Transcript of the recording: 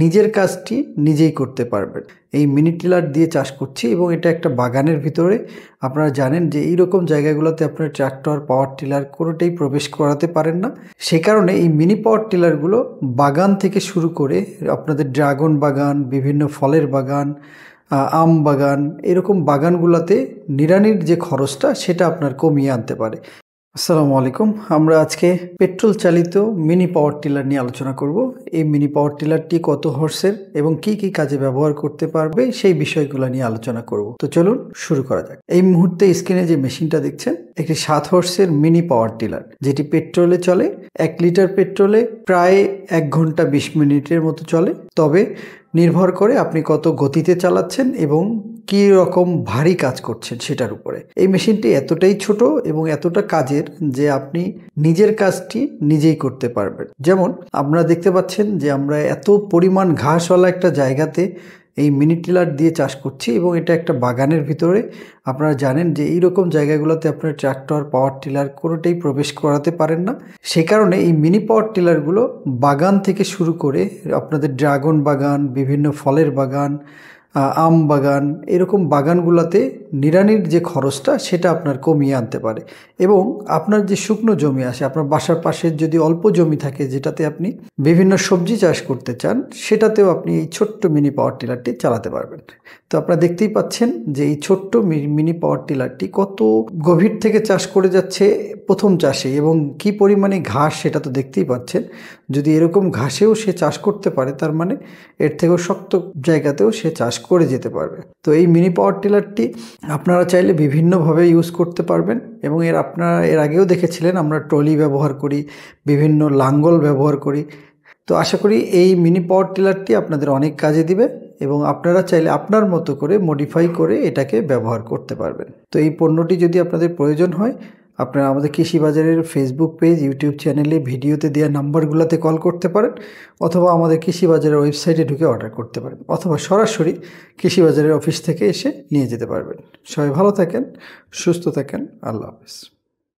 নিজের কাজটি নিজেই করতে পারবেন এই মিনি টিলার দিয়ে চাষ করছি এবং এটা একটা বাগানের ভিতরে আপনারা জানেন যে এই রকম জায়গাগুলোতে আপনার ট্রাক্টর পাওয়ার টিলার কোনোটাই প্রবেশ করাতে পারেন না সে কারণে এই মিনি পাওয়ার টিলারগুলো বাগান থেকে শুরু করে আপনাদের ড্রাগন বাগান বিভিন্ন ফলের বাগান আম বাগান এরকম বাগানগুলোতে নিরানির যে খরচটা সেটা আপনার কমিয়ে আনতে পারে আসসালামু আলাইকুম আমরা আজকে পেট্রোল চালিত মিনি পাওয়ার টিলার নিয়ে আলোচনা করব এই মিনি পাওয়ার টিলারটি কত হর্সের এবং কি কি কাজে ব্যবহার করতে পারবে সেই বিষয়গুলো নিয়ে আলোচনা করব তো চলুন শুরু করা যাক এই মুহূর্তে স্ক্রিনে যে মেশিনটা দেখছেন একটি সাত হর্সের মিনি পাওয়ার টিলার যেটি পেট্রোলে চলে এক লিটার পেট্রোলে প্রায় এক ঘন্টা বিশ মিনিটের মতো চলে তবে নির্ভর করে আপনি কত গতিতে চালাচ্ছেন এবং কী রকম ভারী কাজ করছেন সেটার উপরে এই মেশিনটি এতটাই ছোট এবং এতটা কাজের যে আপনি নিজের কাজটি নিজেই করতে পারবেন যেমন আপনারা দেখতে পাচ্ছেন যে আমরা এত পরিমাণ ঘাসওয়ালা একটা জায়গাতে এই মিনি টিলার দিয়ে চাষ করছি এবং এটা একটা বাগানের ভিতরে আপনারা জানেন যে এই রকম জায়গাগুলোতে আপনার ট্রাক্টর পাওয়ার টিলার কোনোটাই প্রবেশ করাতে পারেন না সে কারণে এই মিনি পাওয়ার টিলারগুলো বাগান থেকে শুরু করে আপনাদের ড্রাগন বাগান বিভিন্ন ফলের বাগান আম বাগান এরকম বাগানগুলোতে নিড়ানির যে খরচটা সেটা আপনার কমিয়ে আনতে পারে এবং আপনার যে শুকনো জমি আছে আপনার বাসার পাশে যদি অল্প জমি থাকে যেটাতে আপনি বিভিন্ন সবজি চাষ করতে চান সেটাতেও আপনি এই ছোট্ট মিনি পাওয়ার টিলারটি চালাতে পারবেন তো আপনারা দেখতেই পাচ্ছেন যে এই ছোট্ট মিনি পাওয়ার টিলারটি কত গভীর থেকে চাষ করে যাচ্ছে প্রথম চাষে এবং কি পরিমাণে ঘাস সেটা তো দেখতেই পাচ্ছেন যদি এরকম ঘাসেও সে চাষ করতে পারে তার মানে এর থেকেও শক্ত জায়গাতেও সে চাষ করে যেতে পারবে তো এই মিনি পাওয়ার টিলারটি আচ্ছা। আপনারা চাইলে বিভিন্নভাবে ইউজ করতে পারবেন এবং এর আপনারা এর আগেও দেখেছিলেন আমরা ট্রলি ব্যবহার করি বিভিন্ন লাঙ্গল ব্যবহার করি তো আশা করি এই মিনি পাওয়ার টিলারটি আপনাদের অনেক কাজে দিবে এবং আপনারা চাইলে আপনার মতো করে মডিফাই করে এটাকে ব্যবহার করতে পারবেন তো এই পণ্যটি যদি আপনাদের প্রয়োজন হয় আপনারা আমাদের কৃষি বাজারের ফেসবুক পেজ ইউটিউব চ্যানেলে ভিডিওতে দেওয়া নাম্বারগুলোতে কল করতে পারেন অথবা আমাদের কৃষি বাজারের ওয়েবসাইটে ঢুকে অর্ডার করতে পারেন অথবা সরাসরি কৃষি বাজারের অফিস থেকে এসে নিয়ে যেতে পারবেন সবাই ভালো থাকেন সুস্থ থাকেন আল্লাহ হাফেজ